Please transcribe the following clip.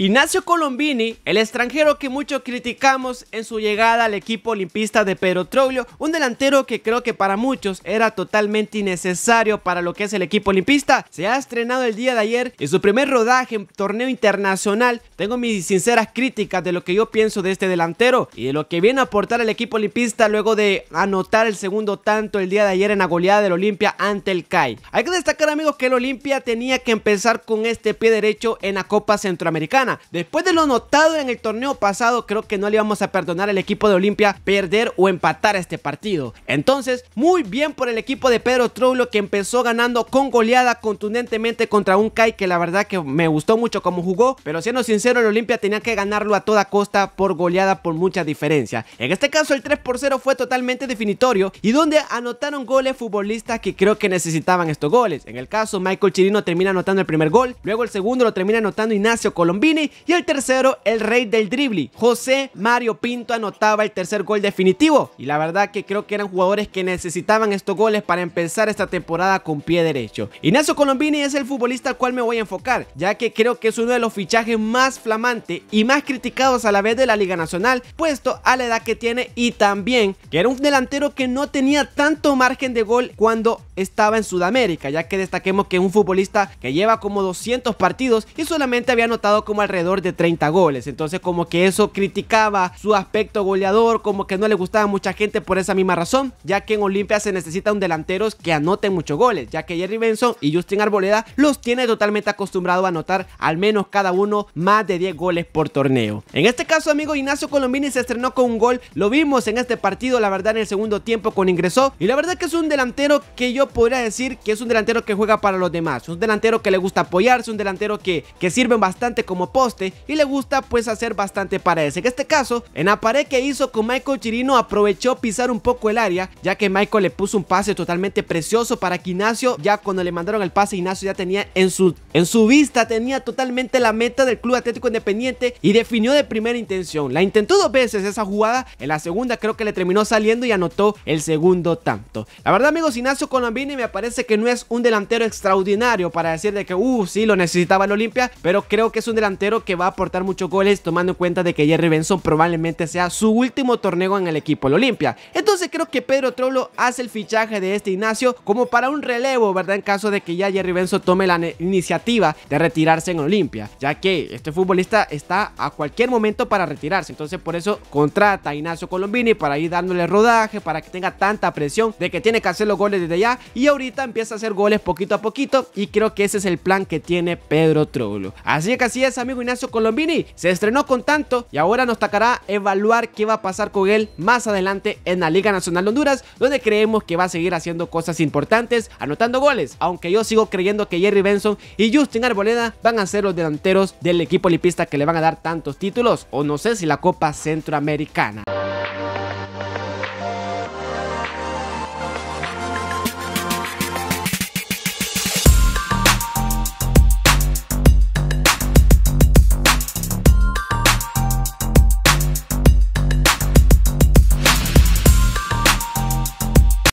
Ignacio Colombini, el extranjero que muchos criticamos en su llegada al equipo olimpista de Troglio un delantero que creo que para muchos era totalmente innecesario para lo que es el equipo olimpista, se ha estrenado el día de ayer en su primer rodaje en torneo internacional. Tengo mis sinceras críticas de lo que yo pienso de este delantero y de lo que viene a aportar el equipo olimpista luego de anotar el segundo tanto el día de ayer en la goleada del Olimpia ante el CAI. Hay que destacar amigos que el Olimpia tenía que empezar con este pie derecho en la Copa Centroamericana Después de lo notado en el torneo pasado, creo que no le vamos a perdonar al equipo de Olimpia perder o empatar este partido. Entonces, muy bien por el equipo de Pedro Troulo que empezó ganando con goleada contundentemente contra un Kai que la verdad que me gustó mucho como jugó, pero siendo sincero, el Olimpia tenía que ganarlo a toda costa por goleada por mucha diferencia. En este caso, el 3 por 0 fue totalmente definitorio y donde anotaron goles futbolistas que creo que necesitaban estos goles. En el caso, Michael Chirino termina anotando el primer gol, luego el segundo lo termina anotando Ignacio Colombino y el tercero el rey del dribbling, José Mario Pinto anotaba el tercer gol definitivo y la verdad que creo que eran jugadores que necesitaban estos goles para empezar esta temporada con pie derecho. Ignacio Colombini es el futbolista al cual me voy a enfocar, ya que creo que es uno de los fichajes más flamante y más criticados a la vez de la Liga Nacional, puesto a la edad que tiene y también que era un delantero que no tenía tanto margen de gol cuando estaba en Sudamérica, ya que destaquemos que es un futbolista que lleva como 200 partidos y solamente había anotado como alrededor de 30 goles. Entonces como que eso criticaba su aspecto goleador, como que no le gustaba a mucha gente por esa misma razón, ya que en Olimpia se necesita Un delantero que anoten muchos goles, ya que Jerry Benson y Justin Arboleda los tiene totalmente acostumbrado a anotar al menos cada uno más de 10 goles por torneo. En este caso, amigo Ignacio Colombini se estrenó con un gol, lo vimos en este partido, la verdad en el segundo tiempo con ingresó y la verdad que es un delantero que yo podría decir que es un delantero que juega para los demás, un delantero que le gusta apoyarse, un delantero que, que sirve bastante como poste y le gusta pues hacer bastante paredes. En este caso, en la pared que hizo con Michael Chirino aprovechó pisar un poco el área, ya que Michael le puso un pase totalmente precioso para que Ignacio, ya cuando le mandaron el pase, Ignacio ya tenía en su, en su vista, tenía totalmente la meta del Club Atlético Independiente y definió de primera intención. La intentó dos veces esa jugada, en la segunda creo que le terminó saliendo y anotó el segundo tanto. La verdad amigos, Ignacio Colombini me parece que no es un delantero extraordinario para decir de que, uh, sí, lo necesitaba el Olimpia, pero creo que es un delantero que va a aportar muchos goles tomando en cuenta de que Jerry Benson probablemente sea su último torneo en el equipo Olimpia. Entonces creo que Pedro Trollo hace el fichaje de este Ignacio como para un relevo, ¿verdad? En caso de que ya Jerry Benson tome la iniciativa de retirarse en Olimpia, ya que este futbolista está a cualquier momento para retirarse. Entonces por eso contrata a Ignacio Colombini para ir dándole rodaje, para que tenga tanta presión de que tiene que hacer los goles desde allá y ahorita empieza a hacer goles poquito a poquito y creo que ese es el plan que tiene Pedro Trollo. Así que así es, amigo Ignacio Colombini. Se estrenó con tanto y ahora nos tocará evaluar qué va a pasar con él más adelante en la Liga Nacional de Honduras, donde creemos que va a seguir haciendo cosas importantes, anotando goles, aunque yo sigo creyendo que Jerry Benson y Justin Arboleda van a ser los delanteros del equipo lipista que le van a dar tantos títulos, o no sé si la Copa Centroamericana.